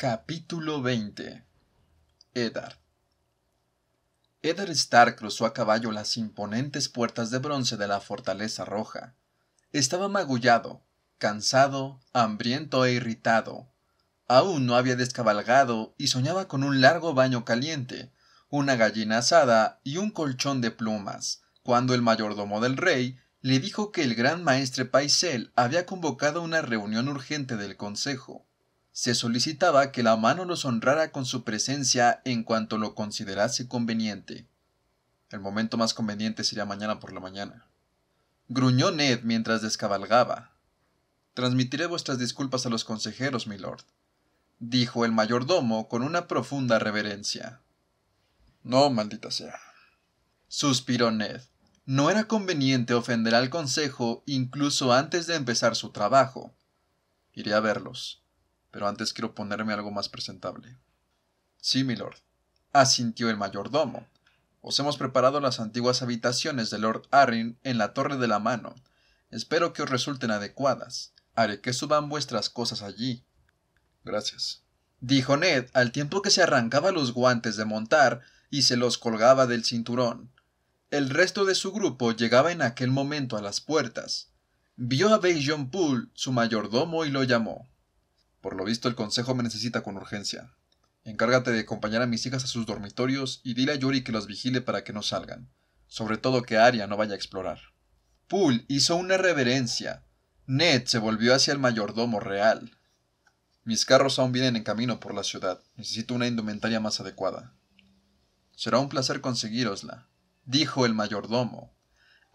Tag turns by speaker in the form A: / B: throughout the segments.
A: Capítulo 20 Edar. Edar Stark cruzó a caballo las imponentes puertas de bronce de la fortaleza roja. Estaba magullado, cansado, hambriento e irritado. Aún no había descabalgado y soñaba con un largo baño caliente, una gallina asada y un colchón de plumas, cuando el mayordomo del rey le dijo que el gran maestre Paisel había convocado una reunión urgente del consejo se solicitaba que la mano los honrara con su presencia en cuanto lo considerase conveniente. El momento más conveniente sería mañana por la mañana. Gruñó Ned mientras descabalgaba. Transmitiré vuestras disculpas a los consejeros, milord, dijo el mayordomo con una profunda reverencia. No, maldita sea. Suspiró Ned. No era conveniente ofender al consejo incluso antes de empezar su trabajo. Iré a verlos pero antes quiero ponerme algo más presentable. Sí, milord, asintió el mayordomo. Os hemos preparado las antiguas habitaciones de Lord Arryn en la Torre de la Mano. Espero que os resulten adecuadas. Haré que suban vuestras cosas allí. Gracias. Dijo Ned al tiempo que se arrancaba los guantes de montar y se los colgaba del cinturón. El resto de su grupo llegaba en aquel momento a las puertas. Vio a John pool su mayordomo, y lo llamó. Por lo visto, el consejo me necesita con urgencia. Encárgate de acompañar a mis hijas a sus dormitorios y dile a Yuri que los vigile para que no salgan. Sobre todo que Aria no vaya a explorar. Poole hizo una reverencia. Ned se volvió hacia el mayordomo real. Mis carros aún vienen en camino por la ciudad. Necesito una indumentaria más adecuada. Será un placer conseguirosla, dijo el mayordomo.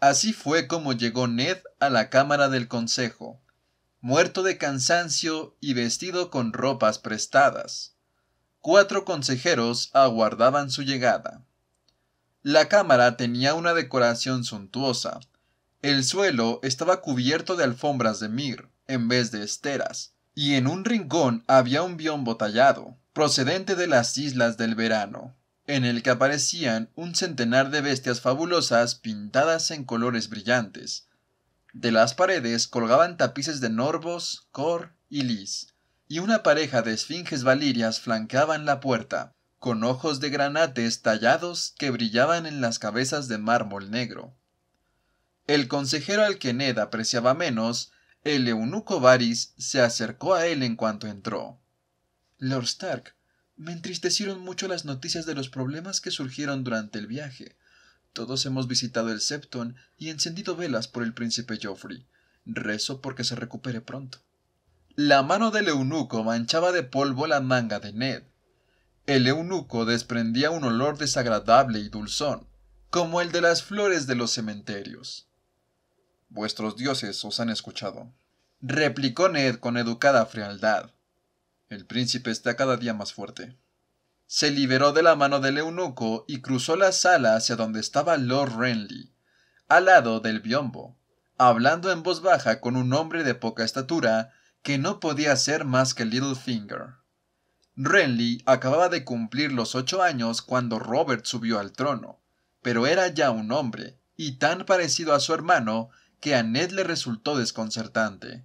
A: Así fue como llegó Ned a la Cámara del Consejo, muerto de cansancio y vestido con ropas prestadas. Cuatro consejeros aguardaban su llegada. La cámara tenía una decoración suntuosa. El suelo estaba cubierto de alfombras de mir, en vez de esteras, y en un rincón había un biombo tallado, procedente de las islas del verano, en el que aparecían un centenar de bestias fabulosas pintadas en colores brillantes, de las paredes colgaban tapices de Norbos, Cor y Lis, y una pareja de esfinges valirias flanqueaban la puerta, con ojos de granates tallados que brillaban en las cabezas de mármol negro. El consejero al que Ned apreciaba menos, el eunuco Varys, se acercó a él en cuanto entró. Lord Stark, me entristecieron mucho las noticias de los problemas que surgieron durante el viaje. Todos hemos visitado el Septon y encendido velas por el príncipe Joffrey. Rezo porque se recupere pronto. La mano del eunuco manchaba de polvo la manga de Ned. El eunuco desprendía un olor desagradable y dulzón, como el de las flores de los cementerios. Vuestros dioses os han escuchado, replicó Ned con educada frialdad. El príncipe está cada día más fuerte. Se liberó de la mano del eunuco y cruzó la sala hacia donde estaba Lord Renly, al lado del biombo, hablando en voz baja con un hombre de poca estatura que no podía ser más que Littlefinger. Renly acababa de cumplir los ocho años cuando Robert subió al trono, pero era ya un hombre, y tan parecido a su hermano que a Ned le resultó desconcertante.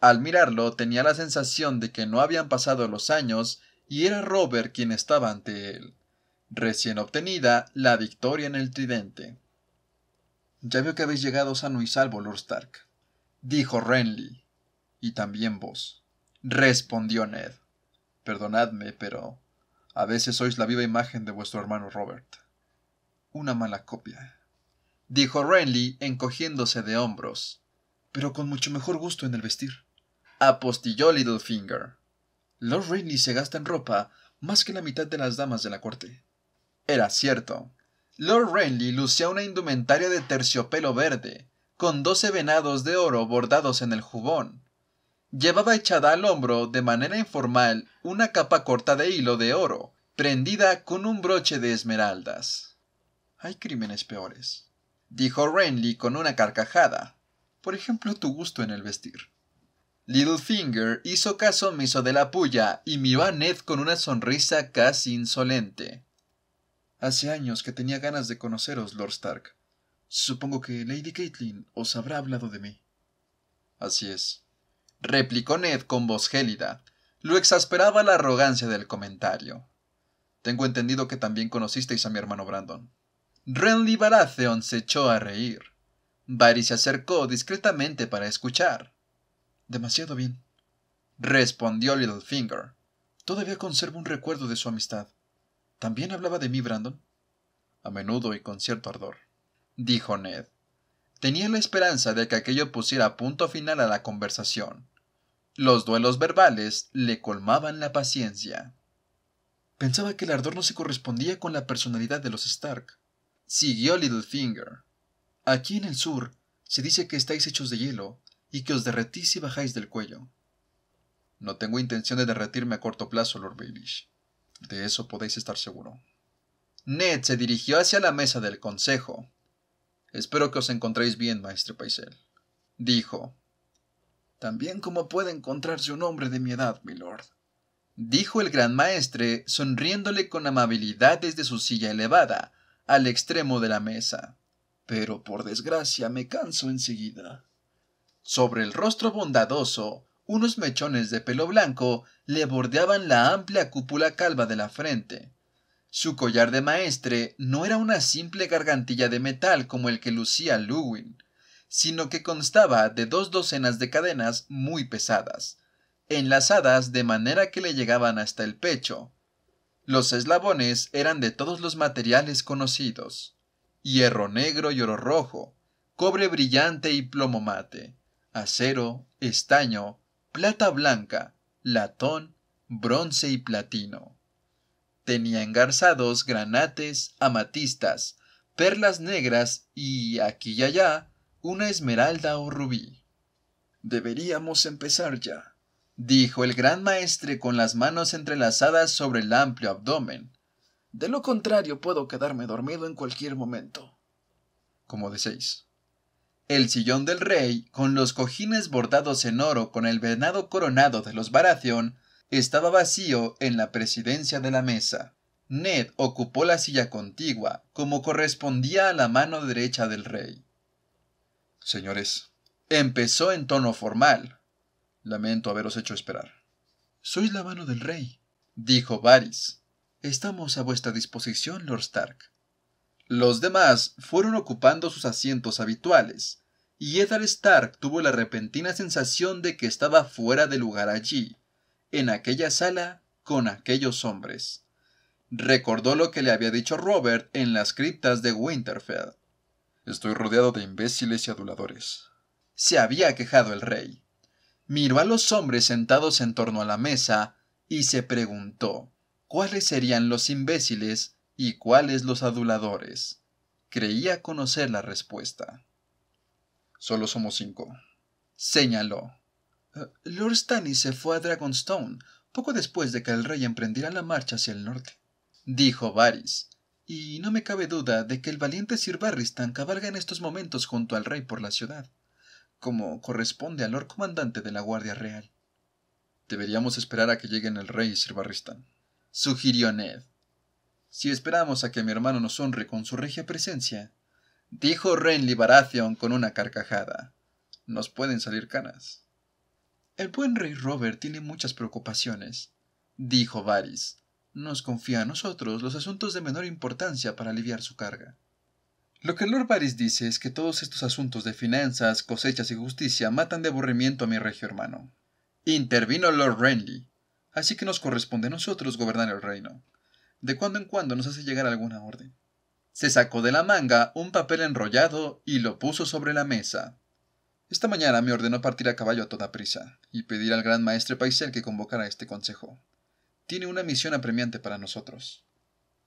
A: Al mirarlo tenía la sensación de que no habían pasado los años y era Robert quien estaba ante él, recién obtenida la victoria en el tridente. Ya veo que habéis llegado sano y salvo, Lord Stark, dijo Renly, y también vos, respondió Ned. Perdonadme, pero a veces sois la viva imagen de vuestro hermano Robert. Una mala copia, dijo Renly, encogiéndose de hombros, pero con mucho mejor gusto en el vestir. Apostilló Littlefinger. Lord Renly se gasta en ropa más que la mitad de las damas de la corte. Era cierto. Lord Renly lucía una indumentaria de terciopelo verde, con doce venados de oro bordados en el jubón. Llevaba echada al hombro, de manera informal, una capa corta de hilo de oro, prendida con un broche de esmeraldas. Hay crímenes peores, dijo Renly con una carcajada. Por ejemplo, tu gusto en el vestir. Littlefinger hizo caso omiso de la puya y miró a Ned con una sonrisa casi insolente. Hace años que tenía ganas de conoceros, Lord Stark. Supongo que Lady Caitlin os habrá hablado de mí. Así es, replicó Ned con voz gélida. Lo exasperaba la arrogancia del comentario. Tengo entendido que también conocisteis a mi hermano Brandon. Renly Baratheon se echó a reír. Barry se acercó discretamente para escuchar. Demasiado bien. Respondió Littlefinger. Todavía conservo un recuerdo de su amistad. ¿También hablaba de mí, Brandon? A menudo y con cierto ardor. Dijo Ned. Tenía la esperanza de que aquello pusiera punto final a la conversación. Los duelos verbales le colmaban la paciencia. Pensaba que el ardor no se correspondía con la personalidad de los Stark. Siguió Littlefinger. Aquí en el sur se dice que estáis hechos de hielo, y que os derretís y bajáis del cuello. No tengo intención de derretirme a corto plazo, Lord Baelish. De eso podéis estar seguro. Ned se dirigió hacia la mesa del consejo. Espero que os encontréis bien, maestre Paisel. Dijo. También como puede encontrarse un hombre de mi edad, milord. Dijo el gran maestre, sonriéndole con amabilidad desde su silla elevada, al extremo de la mesa. Pero por desgracia me canso enseguida. Sobre el rostro bondadoso, unos mechones de pelo blanco le bordeaban la amplia cúpula calva de la frente. Su collar de maestre no era una simple gargantilla de metal como el que lucía Lewin, sino que constaba de dos docenas de cadenas muy pesadas, enlazadas de manera que le llegaban hasta el pecho. Los eslabones eran de todos los materiales conocidos hierro negro y oro rojo, cobre brillante y plomo mate, acero, estaño, plata blanca, latón, bronce y platino. Tenía engarzados granates, amatistas, perlas negras y, aquí y allá, una esmeralda o rubí. Deberíamos empezar ya, dijo el gran maestre con las manos entrelazadas sobre el amplio abdomen. De lo contrario puedo quedarme dormido en cualquier momento. Como deseéis el sillón del rey, con los cojines bordados en oro con el venado coronado de los Baratheon, estaba vacío en la presidencia de la mesa. Ned ocupó la silla contigua, como correspondía a la mano derecha del rey. Señores, empezó en tono formal. Lamento haberos hecho esperar. Sois la mano del rey, dijo Varys. Estamos a vuestra disposición, Lord Stark. Los demás fueron ocupando sus asientos habituales, y Eddard Stark tuvo la repentina sensación de que estaba fuera de lugar allí, en aquella sala, con aquellos hombres. Recordó lo que le había dicho Robert en las criptas de Winterfell. Estoy rodeado de imbéciles y aduladores. Se había quejado el rey. Miró a los hombres sentados en torno a la mesa y se preguntó cuáles serían los imbéciles y cuáles los aduladores. Creía conocer la respuesta. Solo somos cinco. Señaló. Eh, Lord Stannis se fue a Dragonstone poco después de que el rey emprendiera la marcha hacia el norte. Dijo Varys. Y no me cabe duda de que el valiente Sir Barristan cabalga en estos momentos junto al rey por la ciudad, como corresponde al Lord Comandante de la Guardia Real. Deberíamos esperar a que lleguen el rey y Sir Barristan, sugirió Ned. Si esperamos a que mi hermano nos honre con su regia presencia, dijo Renly Baratheon con una carcajada. Nos pueden salir canas. El buen rey Robert tiene muchas preocupaciones, dijo Varys. Nos confía a nosotros los asuntos de menor importancia para aliviar su carga. Lo que Lord Varys dice es que todos estos asuntos de finanzas, cosechas y justicia matan de aburrimiento a mi regio hermano. Intervino Lord Renly. Así que nos corresponde a nosotros gobernar el reino. De cuando en cuando nos hace llegar alguna orden. Se sacó de la manga un papel enrollado y lo puso sobre la mesa. Esta mañana me ordenó partir a caballo a toda prisa y pedir al gran maestre Paisel que convocara este consejo. Tiene una misión apremiante para nosotros.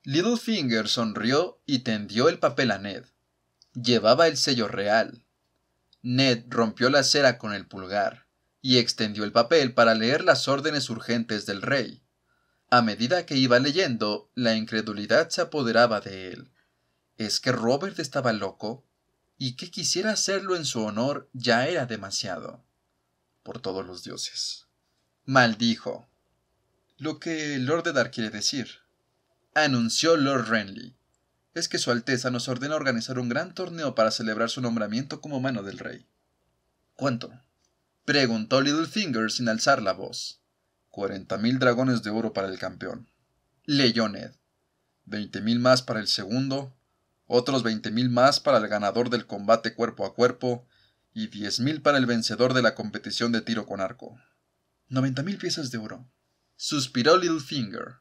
A: Littlefinger sonrió y tendió el papel a Ned. Llevaba el sello real. Ned rompió la cera con el pulgar y extendió el papel para leer las órdenes urgentes del rey. A medida que iba leyendo, la incredulidad se apoderaba de él. ¿Es que Robert estaba loco? Y que quisiera hacerlo en su honor ya era demasiado. Por todos los dioses. Maldijo. Lo que Lord Eddard quiere decir. Anunció Lord Renly. Es que Su Alteza nos ordena organizar un gran torneo para celebrar su nombramiento como mano del rey. ¿Cuánto? Preguntó Littlefinger sin alzar la voz. Cuarenta mil dragones de oro para el campeón. Leyó Ned. Veinte mil más para el segundo otros mil más para el ganador del combate cuerpo a cuerpo y 10.000 para el vencedor de la competición de tiro con arco. 90.000 piezas de oro. Suspiró Littlefinger.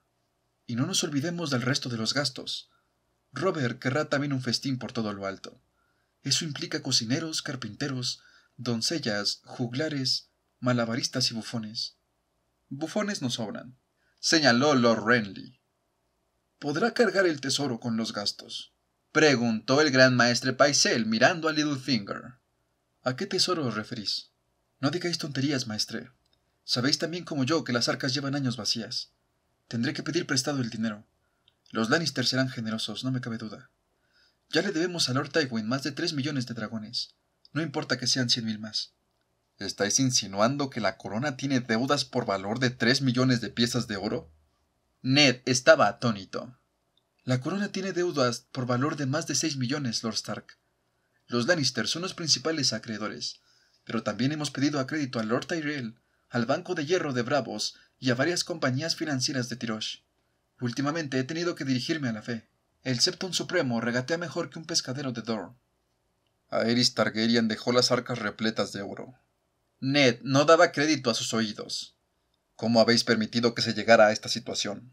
A: Y no nos olvidemos del resto de los gastos. Robert querrá también un festín por todo lo alto. Eso implica cocineros, carpinteros, doncellas, juglares, malabaristas y bufones. Bufones no sobran, señaló Lord Renly. Podrá cargar el tesoro con los gastos preguntó el gran maestre Paisel mirando a Littlefinger. ¿A qué tesoro os referís? No digáis tonterías, maestre. Sabéis también como yo que las arcas llevan años vacías. Tendré que pedir prestado el dinero. Los Lannister serán generosos, no me cabe duda. Ya le debemos a Lord Tywin más de tres millones de dragones. No importa que sean cien mil más. ¿Estáis insinuando que la corona tiene deudas por valor de tres millones de piezas de oro? Ned estaba atónito. La corona tiene deudas por valor de más de 6 millones, Lord Stark. Los Lannister son los principales acreedores, pero también hemos pedido a crédito al Lord Tyrell, al Banco de Hierro de Bravos y a varias compañías financieras de Tiroche. Últimamente he tenido que dirigirme a la fe. El Septon Supremo regatea mejor que un pescadero de Dorne. Aerys Targaryen dejó las arcas repletas de oro. Ned no daba crédito a sus oídos. ¿Cómo habéis permitido que se llegara a esta situación?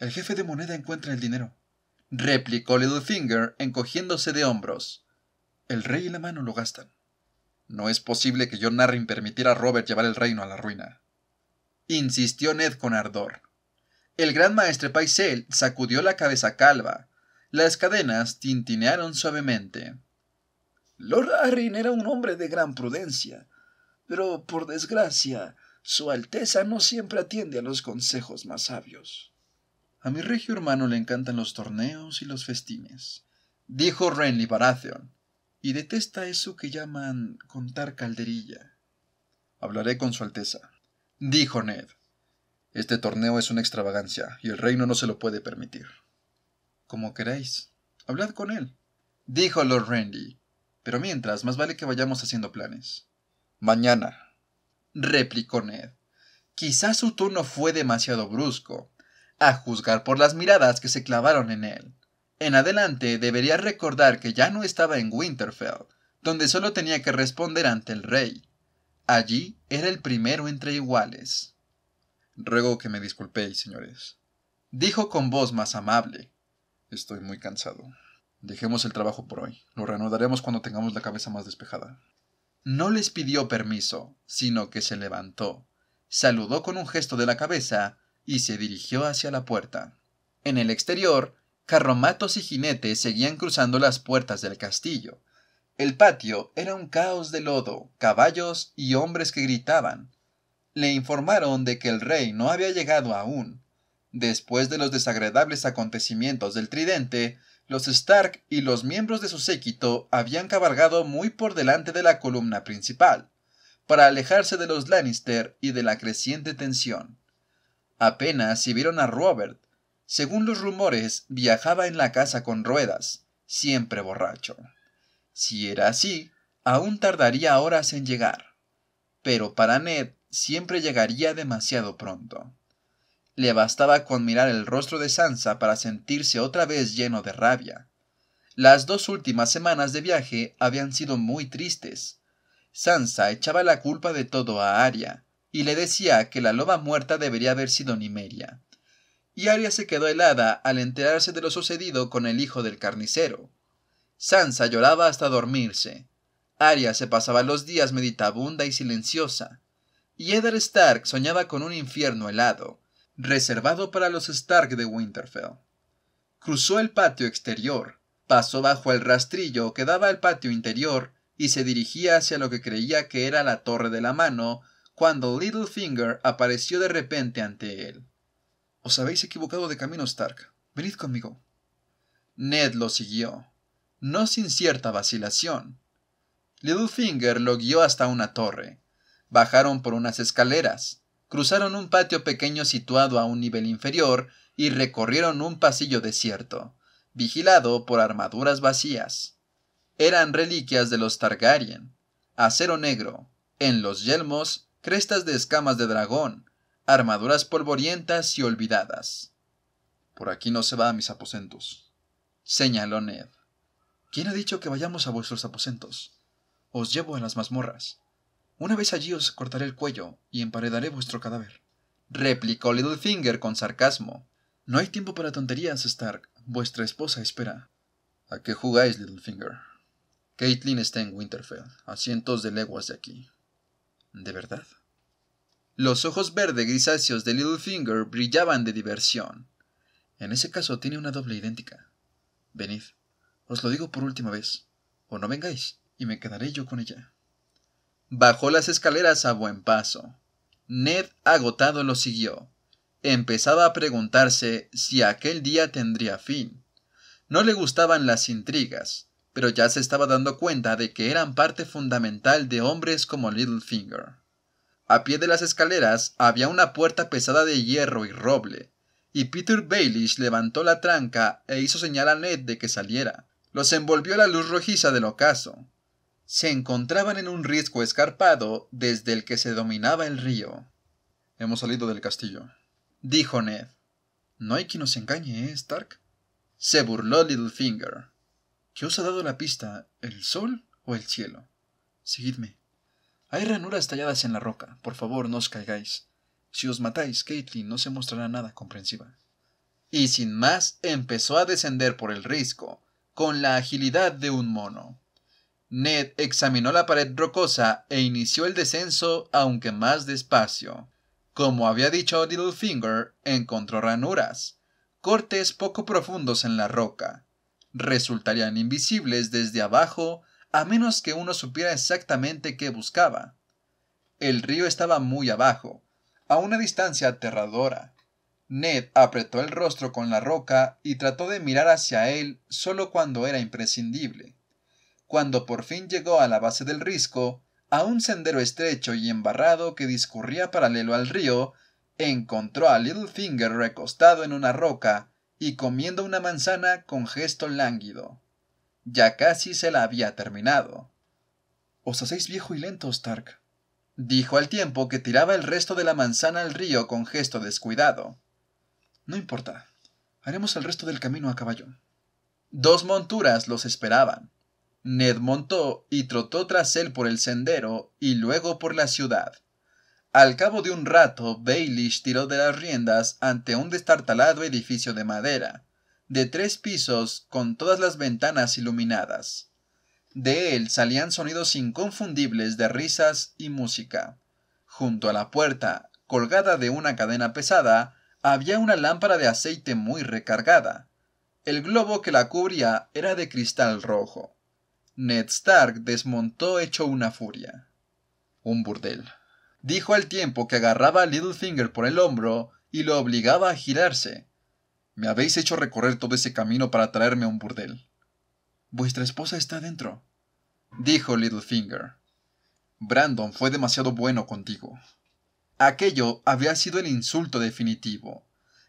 A: El jefe de moneda encuentra el dinero, replicó Littlefinger encogiéndose de hombros. El rey y la mano lo gastan. No es posible que John Narrin permitiera a Robert llevar el reino a la ruina. Insistió Ned con ardor. El gran maestre Paisel sacudió la cabeza calva. Las cadenas tintinearon suavemente. Lord Arryn era un hombre de gran prudencia, pero por desgracia, Su Alteza no siempre atiende a los consejos más sabios. A mi regio hermano le encantan los torneos y los festines, dijo Renly Baratheon, y detesta eso que llaman contar calderilla. Hablaré con su Alteza, dijo Ned. Este torneo es una extravagancia, y el reino no se lo puede permitir. Como queráis. Hablad con él, dijo Lord Renly. Pero mientras, más vale que vayamos haciendo planes. Mañana, replicó Ned. Quizás su tono fue demasiado brusco, a juzgar por las miradas que se clavaron en él. En adelante debería recordar que ya no estaba en Winterfell, donde solo tenía que responder ante el rey. Allí era el primero entre iguales. Ruego que me disculpéis, señores. Dijo con voz más amable. Estoy muy cansado. Dejemos el trabajo por hoy. Lo reanudaremos cuando tengamos la cabeza más despejada. No les pidió permiso, sino que se levantó, saludó con un gesto de la cabeza y se dirigió hacia la puerta. En el exterior, carromatos y jinetes seguían cruzando las puertas del castillo. El patio era un caos de lodo, caballos y hombres que gritaban. Le informaron de que el rey no había llegado aún. Después de los desagradables acontecimientos del tridente, los Stark y los miembros de su séquito habían cabalgado muy por delante de la columna principal, para alejarse de los Lannister y de la creciente tensión. Apenas si vieron a Robert. Según los rumores, viajaba en la casa con ruedas, siempre borracho. Si era así, aún tardaría horas en llegar. Pero para Ned siempre llegaría demasiado pronto. Le bastaba con mirar el rostro de Sansa para sentirse otra vez lleno de rabia. Las dos últimas semanas de viaje habían sido muy tristes. Sansa echaba la culpa de todo a Arya, y le decía que la loba muerta debería haber sido Nimeria. Y Arya se quedó helada al enterarse de lo sucedido con el hijo del carnicero. Sansa lloraba hasta dormirse. Arya se pasaba los días meditabunda y silenciosa. Y Eddard Stark soñaba con un infierno helado, reservado para los Stark de Winterfell. Cruzó el patio exterior, pasó bajo el rastrillo que daba al patio interior y se dirigía hacia lo que creía que era la Torre de la Mano, cuando Littlefinger apareció de repente ante él. Os habéis equivocado de camino, Stark. Venid conmigo. Ned lo siguió, no sin cierta vacilación. Littlefinger lo guió hasta una torre. Bajaron por unas escaleras, cruzaron un patio pequeño situado a un nivel inferior y recorrieron un pasillo desierto, vigilado por armaduras vacías. Eran reliquias de los Targaryen, acero negro, en los yelmos crestas de escamas de dragón, armaduras polvorientas y olvidadas. Por aquí no se va a mis aposentos, señaló Ned. ¿Quién ha dicho que vayamos a vuestros aposentos? Os llevo a las mazmorras. Una vez allí os cortaré el cuello y emparedaré vuestro cadáver. Replicó Littlefinger con sarcasmo. No hay tiempo para tonterías, Stark. Vuestra esposa espera. ¿A qué jugáis, Littlefinger? Caitlin está en Winterfell, a cientos de leguas de aquí de verdad. Los ojos verde grisáceos de Littlefinger brillaban de diversión. En ese caso tiene una doble idéntica. Venid, os lo digo por última vez, o no vengáis, y me quedaré yo con ella. Bajó las escaleras a buen paso. Ned, agotado, lo siguió. Empezaba a preguntarse si aquel día tendría fin. No le gustaban las intrigas, pero ya se estaba dando cuenta de que eran parte fundamental de hombres como Littlefinger. A pie de las escaleras había una puerta pesada de hierro y roble, y Peter Baelish levantó la tranca e hizo señal a Ned de que saliera. Los envolvió la luz rojiza del ocaso. Se encontraban en un risco escarpado desde el que se dominaba el río. Hemos salido del castillo, dijo Ned. No hay quien nos engañe, ¿eh, Stark? Se burló Littlefinger. ¿Qué os ha dado la pista, el sol o el cielo? Seguidme. Hay ranuras talladas en la roca, por favor no os caigáis. Si os matáis, Caitlyn no se mostrará nada comprensiva. Y sin más, empezó a descender por el risco, con la agilidad de un mono. Ned examinó la pared rocosa e inició el descenso, aunque más despacio. Como había dicho Littlefinger, encontró ranuras, cortes poco profundos en la roca, resultarían invisibles desde abajo a menos que uno supiera exactamente qué buscaba. El río estaba muy abajo, a una distancia aterradora. Ned apretó el rostro con la roca y trató de mirar hacia él solo cuando era imprescindible. Cuando por fin llegó a la base del risco, a un sendero estrecho y embarrado que discurría paralelo al río, encontró a Littlefinger recostado en una roca y comiendo una manzana con gesto lánguido. Ya casi se la había terminado. Os hacéis viejo y lento, Stark, dijo al tiempo que tiraba el resto de la manzana al río con gesto descuidado. No importa, haremos el resto del camino a caballo. Dos monturas los esperaban. Ned montó y trotó tras él por el sendero y luego por la ciudad. Al cabo de un rato, Baylish tiró de las riendas ante un destartalado edificio de madera, de tres pisos con todas las ventanas iluminadas. De él salían sonidos inconfundibles de risas y música. Junto a la puerta, colgada de una cadena pesada, había una lámpara de aceite muy recargada. El globo que la cubría era de cristal rojo. Ned Stark desmontó hecho una furia. Un burdel dijo al tiempo que agarraba a Littlefinger por el hombro y lo obligaba a girarse. Me habéis hecho recorrer todo ese camino para traerme a un burdel. Vuestra esposa está dentro, dijo Littlefinger. Brandon fue demasiado bueno contigo. Aquello había sido el insulto definitivo.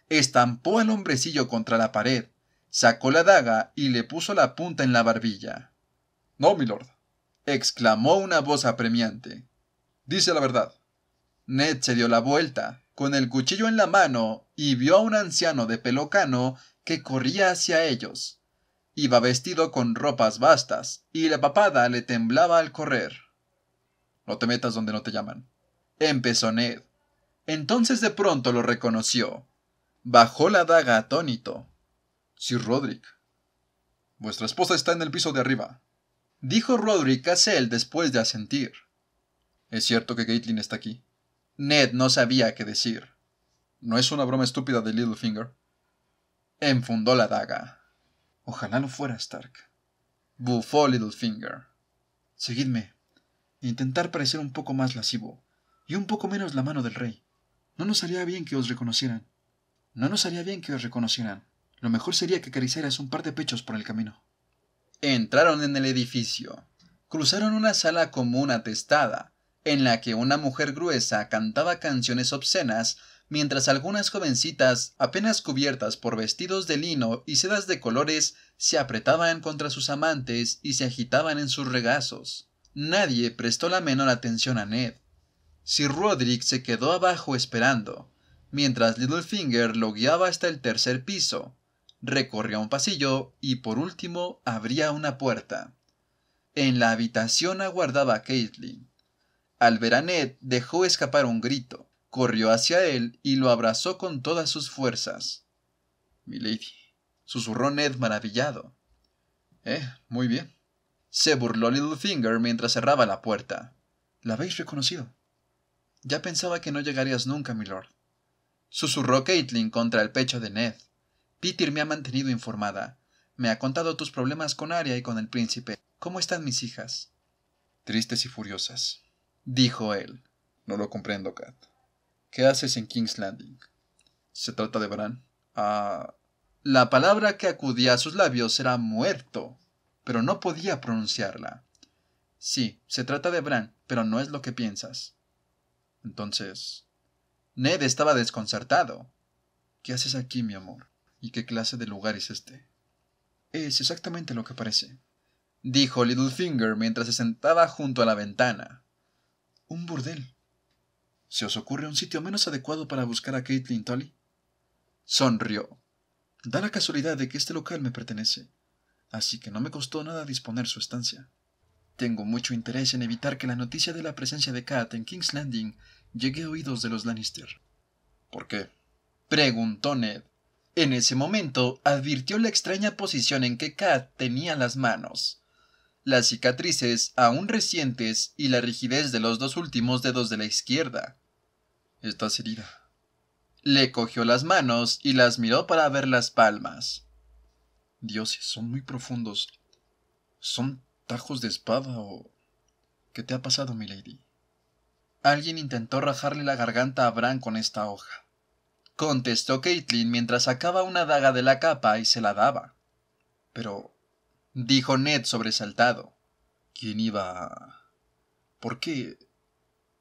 A: Estampó al hombrecillo contra la pared, sacó la daga y le puso la punta en la barbilla. No, milord, exclamó una voz apremiante. Dice la verdad. Ned se dio la vuelta, con el cuchillo en la mano, y vio a un anciano de pelo cano que corría hacia ellos. Iba vestido con ropas vastas, y la papada le temblaba al correr. No te metas donde no te llaman. Empezó Ned. Entonces de pronto lo reconoció. Bajó la daga atónito. Sir Roderick. Vuestra esposa está en el piso de arriba. Dijo Roderick a él después de asentir. Es cierto que Caitlin está aquí. Ned no sabía qué decir. No es una broma estúpida de Littlefinger. Enfundó la daga. Ojalá no fuera Stark. Bufó Littlefinger. Seguidme. Intentar parecer un poco más lascivo y un poco menos la mano del rey. No nos haría bien que os reconocieran. No nos haría bien que os reconocieran. Lo mejor sería que cariceras un par de pechos por el camino. Entraron en el edificio. Cruzaron una sala común atestada, en la que una mujer gruesa cantaba canciones obscenas, mientras algunas jovencitas, apenas cubiertas por vestidos de lino y sedas de colores, se apretaban contra sus amantes y se agitaban en sus regazos. Nadie prestó la menor atención a Ned. Sir Roderick se quedó abajo esperando, mientras Littlefinger lo guiaba hasta el tercer piso, recorría un pasillo y por último abría una puerta. En la habitación aguardaba Caitlin. Ned, dejó escapar un grito, corrió hacia él y lo abrazó con todas sus fuerzas. Milady, susurró Ned maravillado. Eh, muy bien. Se burló Littlefinger mientras cerraba la puerta. La habéis reconocido. Ya pensaba que no llegarías nunca, milord. Susurró Caitlin contra el pecho de Ned. Peter me ha mantenido informada. Me ha contado tus problemas con Aria y con el príncipe. ¿Cómo están mis hijas? Tristes y furiosas. Dijo él. No lo comprendo, Kat. ¿Qué haces en King's Landing? ¿Se trata de Bran? Ah. La palabra que acudía a sus labios era muerto, pero no podía pronunciarla. Sí, se trata de Bran, pero no es lo que piensas. Entonces. Ned estaba desconcertado. ¿Qué haces aquí, mi amor? ¿Y qué clase de lugar es este? Es exactamente lo que parece, dijo Littlefinger mientras se sentaba junto a la ventana. Un burdel. ¿Se os ocurre un sitio menos adecuado para buscar a Caitlin Tolly? Sonrió. Da la casualidad de que este local me pertenece, así que no me costó nada disponer su estancia. Tengo mucho interés en evitar que la noticia de la presencia de Kat en King's Landing llegue a oídos de los Lannister. ¿Por qué? preguntó Ned. En ese momento advirtió la extraña posición en que Kat tenía las manos las cicatrices aún recientes y la rigidez de los dos últimos dedos de la izquierda. Estás herida. Le cogió las manos y las miró para ver las palmas. Dioses, son muy profundos. ¿Son tajos de espada o... ¿Qué te ha pasado, milady? Alguien intentó rajarle la garganta a Bran con esta hoja. Contestó Caitlin mientras sacaba una daga de la capa y se la daba. Pero dijo Ned sobresaltado. ¿Quién iba? ¿Por qué?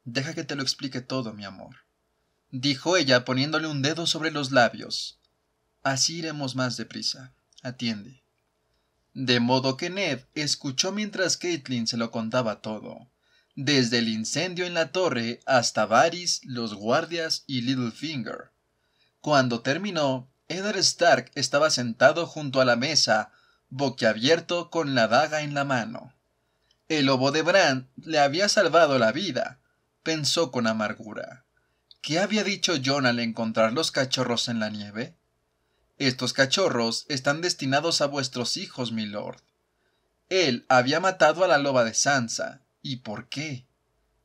A: Deja que te lo explique todo, mi amor, dijo ella poniéndole un dedo sobre los labios. Así iremos más deprisa. Atiende. De modo que Ned escuchó mientras Caitlin se lo contaba todo, desde el incendio en la torre hasta Varys, los guardias y Littlefinger. Cuando terminó, Eddard Stark estaba sentado junto a la mesa boquiabierto con la daga en la mano. El lobo de Bran le había salvado la vida, pensó con amargura. ¿Qué había dicho John al encontrar los cachorros en la nieve? Estos cachorros están destinados a vuestros hijos, milord. Él había matado a la loba de Sansa. ¿Y por qué?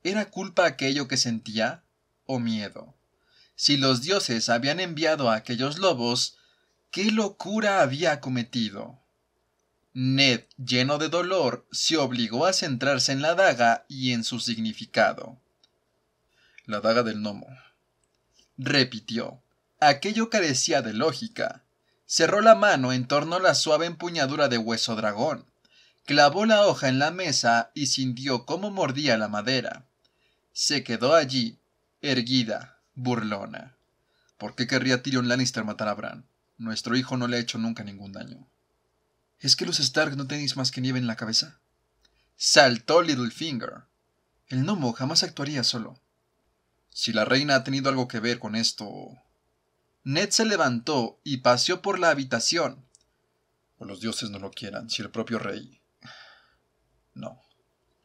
A: ¿Era culpa aquello que sentía? ¿O miedo? Si los dioses habían enviado a aquellos lobos, ¿qué locura había cometido? Ned, lleno de dolor, se obligó a centrarse en la daga y en su significado. La daga del gnomo. Repitió. Aquello carecía de lógica. Cerró la mano en torno a la suave empuñadura de hueso dragón. Clavó la hoja en la mesa y sintió cómo mordía la madera. Se quedó allí, erguida, burlona. ¿Por qué querría Tyrion Lannister matar a Bran? Nuestro hijo no le ha hecho nunca ningún daño. ¿Es que los Stark no tenéis más que nieve en la cabeza? Saltó Littlefinger. El gnomo jamás actuaría solo. Si la reina ha tenido algo que ver con esto... Ned se levantó y paseó por la habitación. O los dioses no lo quieran, si el propio rey... No,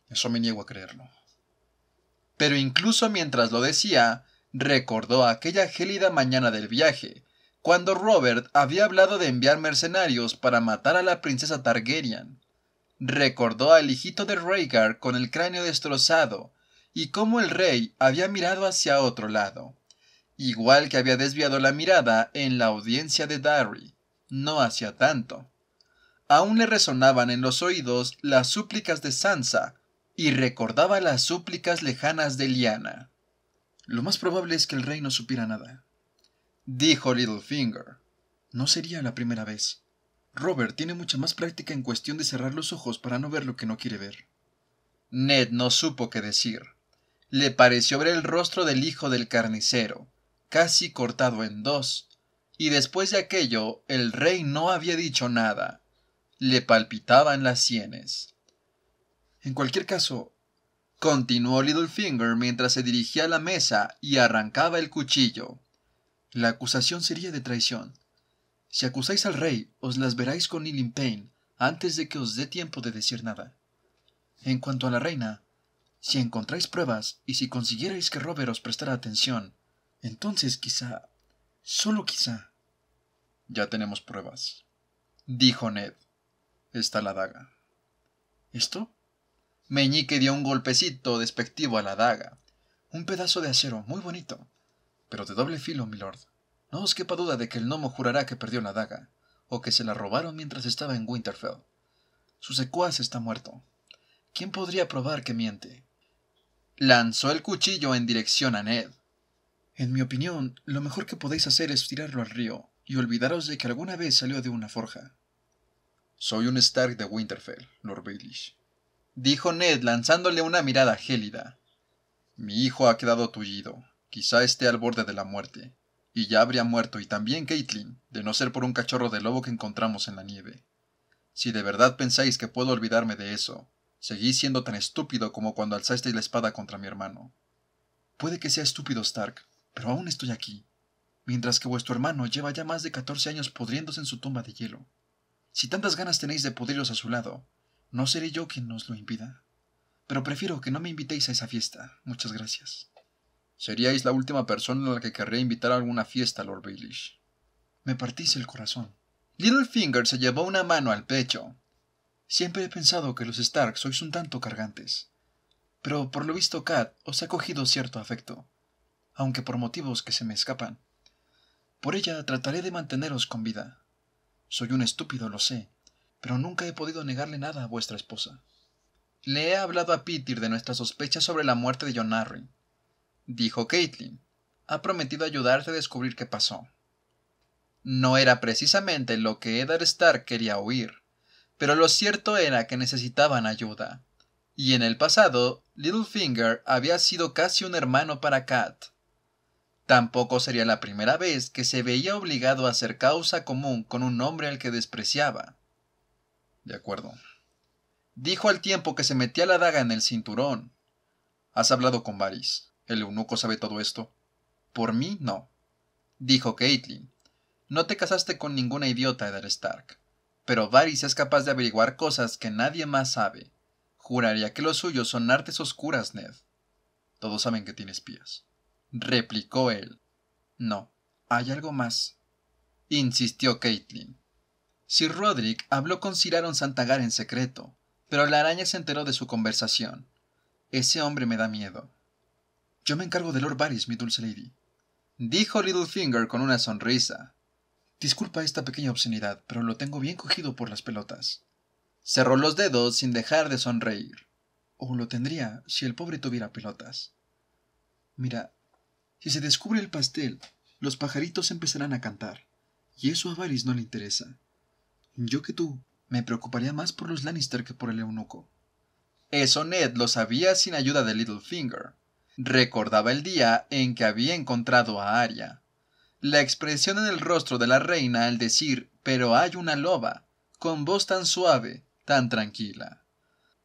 A: eso me niego a creerlo. Pero incluso mientras lo decía, recordó aquella gélida mañana del viaje, cuando Robert había hablado de enviar mercenarios para matar a la princesa Targaryen. Recordó al hijito de Rhaegar con el cráneo destrozado y cómo el rey había mirado hacia otro lado, igual que había desviado la mirada en la audiencia de Darry, no hacía tanto. Aún le resonaban en los oídos las súplicas de Sansa y recordaba las súplicas lejanas de Liana. Lo más probable es que el rey no supiera nada dijo Littlefinger. No sería la primera vez. Robert tiene mucha más práctica en cuestión de cerrar los ojos para no ver lo que no quiere ver. Ned no supo qué decir. Le pareció ver el rostro del hijo del carnicero, casi cortado en dos, y después de aquello el rey no había dicho nada. Le palpitaban las sienes. En cualquier caso, continuó Littlefinger mientras se dirigía a la mesa y arrancaba el cuchillo. La acusación sería de traición. Si acusáis al rey, os las veráis con Ilim antes de que os dé tiempo de decir nada. En cuanto a la reina, si encontráis pruebas y si consiguierais que Robert os prestara atención, entonces quizá, solo quizá. Ya tenemos pruebas, dijo Ned. Está la daga. ¿Esto? Meñique dio un golpecito despectivo a la daga. Un pedazo de acero muy bonito, pero de doble filo, milord. No os quepa duda de que el gnomo jurará que perdió la daga, o que se la robaron mientras estaba en Winterfell. Su secuaz está muerto. ¿Quién podría probar que miente? Lanzó el cuchillo en dirección a Ned. En mi opinión, lo mejor que podéis hacer es tirarlo al río y olvidaros de que alguna vez salió de una forja. Soy un Stark de Winterfell, Lord Baelish. Dijo Ned lanzándole una mirada gélida. Mi hijo ha quedado tullido, quizá esté al borde de la muerte. Y ya habría muerto y también Caitlin, de no ser por un cachorro de lobo que encontramos en la nieve. Si de verdad pensáis que puedo olvidarme de eso, seguí siendo tan estúpido como cuando alzasteis la espada contra mi hermano. Puede que sea estúpido, Stark, pero aún estoy aquí, mientras que vuestro hermano lleva ya más de catorce años pudriéndose en su tumba de hielo. Si tantas ganas tenéis de pudriros a su lado, no seré yo quien nos lo impida. Pero prefiero que no me invitéis a esa fiesta. Muchas gracias. Seríais la última persona a la que querría invitar a alguna fiesta, Lord Baelish. Me partís el corazón. Littlefinger se llevó una mano al pecho. Siempre he pensado que los Stark sois un tanto cargantes. Pero por lo visto Kat os ha cogido cierto afecto, aunque por motivos que se me escapan. Por ella trataré de manteneros con vida. Soy un estúpido, lo sé, pero nunca he podido negarle nada a vuestra esposa. Le he hablado a Peter de nuestra sospecha sobre la muerte de John Arryn dijo Caitlin. Ha prometido ayudarte a descubrir qué pasó. No era precisamente lo que Eddard Stark quería oír, pero lo cierto era que necesitaban ayuda. Y en el pasado, Littlefinger había sido casi un hermano para Kat. Tampoco sería la primera vez que se veía obligado a hacer causa común con un hombre al que despreciaba. De acuerdo. Dijo al tiempo que se metía la daga en el cinturón. Has hablado con Varys. El eunuco sabe todo esto. Por mí, no. Dijo Caitlin. No te casaste con ninguna idiota, Edgar Stark. Pero Varys es capaz de averiguar cosas que nadie más sabe. Juraría que los suyos son artes oscuras, Ned. Todos saben que tiene espías. Replicó él. No, hay algo más. Insistió Caitlin. Sir Roderick habló con Ciraron Santagar en secreto, pero la araña se enteró de su conversación. Ese hombre me da miedo. Yo me encargo de Lord Varys, mi dulce lady. Dijo Littlefinger con una sonrisa. Disculpa esta pequeña obscenidad, pero lo tengo bien cogido por las pelotas. Cerró los dedos sin dejar de sonreír. O lo tendría si el pobre tuviera pelotas. Mira, si se descubre el pastel, los pajaritos empezarán a cantar, y eso a Varys no le interesa. Yo que tú, me preocuparía más por los Lannister que por el eunuco. Eso Ned lo sabía sin ayuda de Littlefinger. Recordaba el día en que había encontrado a Arya. La expresión en el rostro de la reina al decir pero hay una loba, con voz tan suave, tan tranquila.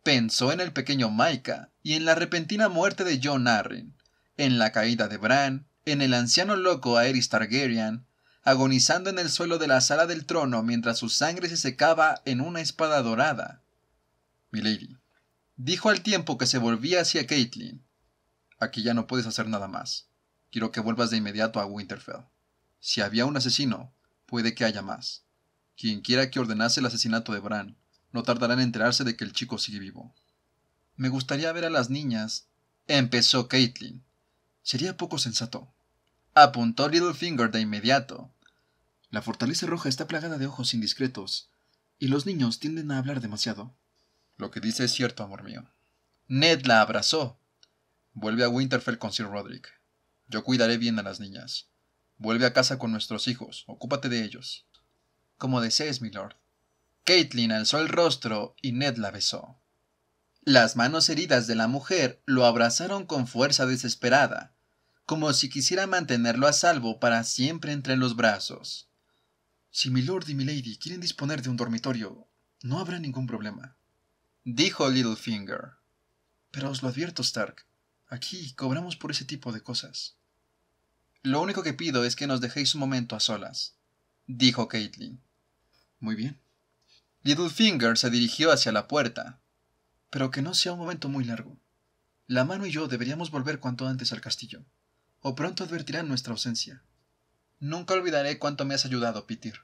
A: Pensó en el pequeño Maika y en la repentina muerte de John Arryn, en la caída de Bran, en el anciano loco Aerys Targaryen, agonizando en el suelo de la sala del trono mientras su sangre se secaba en una espada dorada. Milady dijo al tiempo que se volvía hacia Caitlin, Aquí ya no puedes hacer nada más. Quiero que vuelvas de inmediato a Winterfell. Si había un asesino, puede que haya más. Quien quiera que ordenase el asesinato de Bran, no tardará en enterarse de que el chico sigue vivo. Me gustaría ver a las niñas, empezó Caitlin. Sería poco sensato. Apuntó Littlefinger de inmediato. La fortaleza roja está plagada de ojos indiscretos, y los niños tienden a hablar demasiado. Lo que dice es cierto, amor mío. Ned la abrazó, Vuelve a Winterfell con Sir Roderick. Yo cuidaré bien a las niñas. Vuelve a casa con nuestros hijos. Ocúpate de ellos. Como desees, milord. Caitlin alzó el rostro y Ned la besó. Las manos heridas de la mujer lo abrazaron con fuerza desesperada, como si quisiera mantenerlo a salvo para siempre entre los brazos. Si mi lord y mi lady quieren disponer de un dormitorio, no habrá ningún problema, dijo Littlefinger. Pero os lo advierto, Stark, Aquí cobramos por ese tipo de cosas. Lo único que pido es que nos dejéis un momento a solas, dijo Caitlin. Muy bien. Littlefinger se dirigió hacia la puerta. Pero que no sea un momento muy largo. La mano y yo deberíamos volver cuanto antes al castillo, o pronto advertirán nuestra ausencia. Nunca olvidaré cuánto me has ayudado, Peter,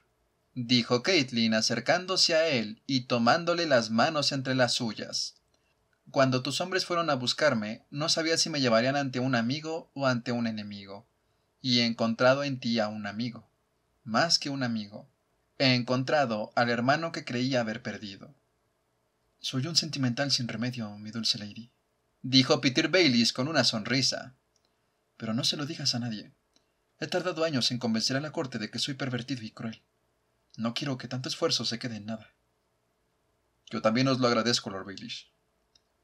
A: dijo Caitlin acercándose a él y tomándole las manos entre las suyas. Cuando tus hombres fueron a buscarme, no sabía si me llevarían ante un amigo o ante un enemigo, y he encontrado en ti a un amigo, más que un amigo, he encontrado al hermano que creía haber perdido. Soy un sentimental sin remedio, mi dulce lady, dijo Peter Baylis con una sonrisa. Pero no se lo digas a nadie. He tardado años en convencer a la corte de que soy pervertido y cruel. No quiero que tanto esfuerzo se quede en nada. Yo también os lo agradezco, Lord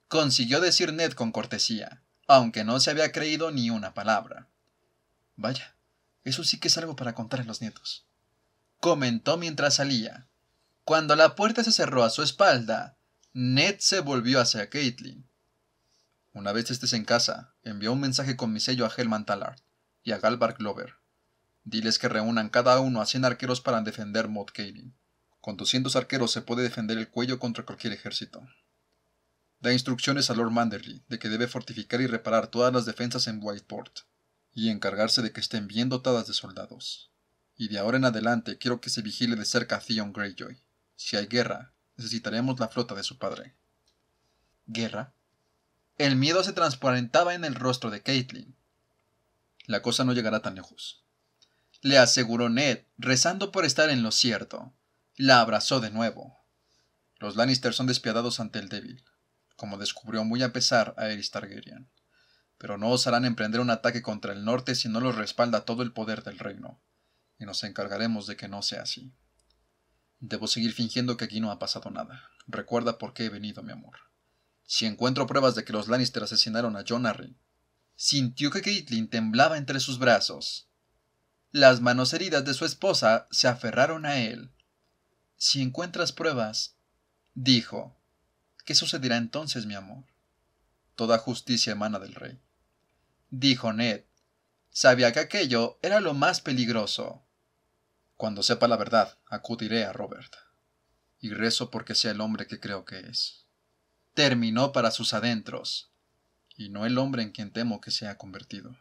A: consiguió decir Ned con cortesía, aunque no se había creído ni una palabra. Vaya, eso sí que es algo para contar a los nietos. Comentó mientras salía. Cuando la puerta se cerró a su espalda, Ned se volvió hacia Caitlyn. Una vez estés en casa, envió un mensaje con mi sello a Helman Tallard y a Galbar Glover. Diles que reúnan cada uno a cien arqueros para defender Mod Caitlin. Con 200 arqueros se puede defender el cuello contra cualquier ejército. Da instrucciones a Lord Manderly de que debe fortificar y reparar todas las defensas en Whiteport, y encargarse de que estén bien dotadas de soldados. Y de ahora en adelante quiero que se vigile de cerca a Theon Greyjoy. Si hay guerra, necesitaremos la flota de su padre. ¿Guerra? El miedo se transparentaba en el rostro de Caitlin. La cosa no llegará tan lejos. Le aseguró Ned, rezando por estar en lo cierto. La abrazó de nuevo. Los Lannister son despiadados ante el débil como descubrió muy a pesar a Aerys Targaryen. Pero no osarán emprender un ataque contra el norte si no los respalda todo el poder del reino, y nos encargaremos de que no sea así. Debo seguir fingiendo que aquí no ha pasado nada. Recuerda por qué he venido, mi amor. Si encuentro pruebas de que los Lannister asesinaron a John Arryn, sintió que Caitlin temblaba entre sus brazos. Las manos heridas de su esposa se aferraron a él. Si encuentras pruebas, dijo, ¿Qué sucederá entonces, mi amor? Toda justicia emana del rey. Dijo Ned. Sabía que aquello era lo más peligroso. Cuando sepa la verdad, acudiré a Robert. Y rezo porque sea el hombre que creo que es. Terminó para sus adentros, y no el hombre en quien temo que se ha convertido.